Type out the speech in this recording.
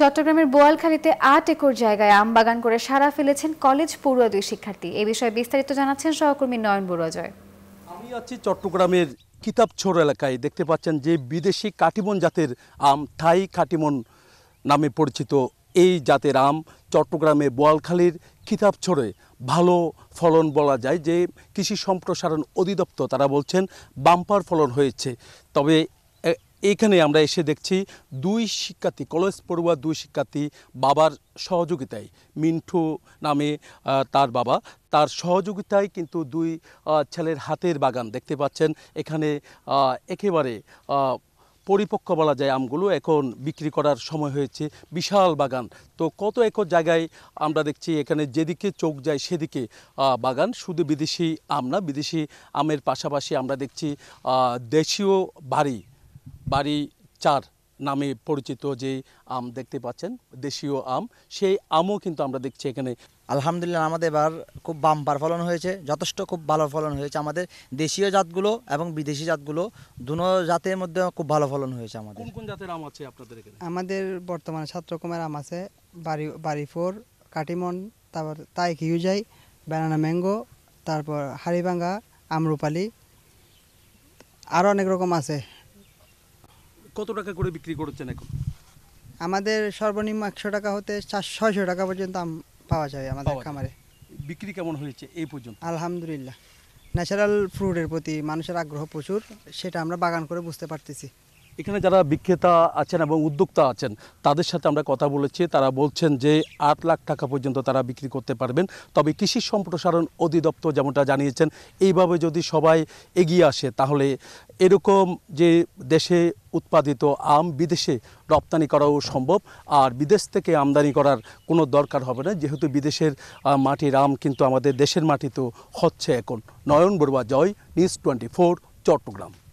চট্টগ্রামের বোয়ালখালীতে আট একর জায়গায় আম বাগান করে সারা ফেলেছেন কলেজ পড়ুয়া দুই শিক্ষার্থী এ বিষয়ে বিস্তারিত জানাচ্ছেন সহকর্মী নয়ন বড়ুয়া জয় আমি আছি চট্টগ্রামের কিতাবছোর এলাকায় দেখতে পাচ্ছেন যে বিদেশি কাটিমন জাতের আম থাই কাটিমন নামে পরিচিত এই জাতের আম চট্টগ্রামে বোয়ালখালীর খিতাবছড়ে ভালো ফলন বলা যায় যে কৃষি সম্প্রসারণ অধিদপ্তর তারা বলছেন বাম্পার ফলন হয়েছে তবে এখানে আমরা এসে দেখছি দুই শিক্ষার্থী কলেজ পড়ুয়া দুই শিক্ষার্থী বাবার সহযোগিতায় মিন্টু নামে তার বাবা তার সহযোগিতায় কিন্তু দুই ছেলের হাতের বাগান দেখতে পাচ্ছেন এখানে একেবারে পরিপক্ক বলা যায় আমগুলো এখন বিক্রি করার সময় হয়েছে বিশাল বাগান তো কত একর জায়গায় আমরা দেখছি এখানে যেদিকে চোখ যায় সেদিকে বাগান শুধু বিদেশি আম না বিদেশি আমের পাশাপাশি আমরা দেখছি দেশীয় বাড়ি বাড়ি চার নামে পরিচিত যে আম দেখতে পাচ্ছেন দেশীয় আম সেই আমও কিন্তু আমরা দেখছি এখানে আলহামদুলিল্লাহ আমাদের এবার খুব বাম্পার ফলন হয়েছে যথেষ্ট খুব ভালো ফলন হয়েছে আমাদের দেশীয় জাতগুলো এবং বিদেশি জাতগুলো দুনো জাতের মধ্যে খুব ভালো ফলন হয়েছে আমাদের কোন কোন জাতের আম আছে আপনাদের এখানে আমাদের বর্তমানে সাত রকমের আম আছে বাড়ি বাড়িফোর কাটিমন তারপর তাই কিউজাই ব্যানানা ম্যাঙ্গো তারপর হাড়িভাঙ্গা আমরুপালি আরও অনেক রকম আছে কত টাকা করে বিক্রি করছেন এখন আমাদের সর্বনিম্ন একশো টাকা হতে ছয়শো টাকা পর্যন্ত আম পাওয়া যায় আমাদের খামারে বিক্রি কেমন হয়েছে এই পর্যন্ত আলহামদুলিল্লাহ ন্যাচারাল ফ্রুটের প্রতি মানুষের আগ্রহ প্রচুর সেটা আমরা বাগান করে বুঝতে পারতেছি এখানে যারা বিক্রেতা আছেন এবং উদ্যোক্তা আছেন তাদের সাথে আমরা কথা বলেছি তারা বলছেন যে আট লাখ টাকা পর্যন্ত তারা বিক্রি করতে পারবেন তবে কৃষি সম্প্রসারণ অধিদপ্তর যেমনটা জানিয়েছেন এইভাবে যদি সবাই এগিয়ে আসে তাহলে এরকম যে দেশে উৎপাদিত আম বিদেশে রপ্তানি করাও সম্ভব আর বিদেশ থেকে আমদানি করার কোনো দরকার হবে না যেহেতু বিদেশের মাটির আম কিন্তু আমাদের দেশের মাটি তো হচ্ছে এখন Nayan Barua Joy news twenty four Chittagong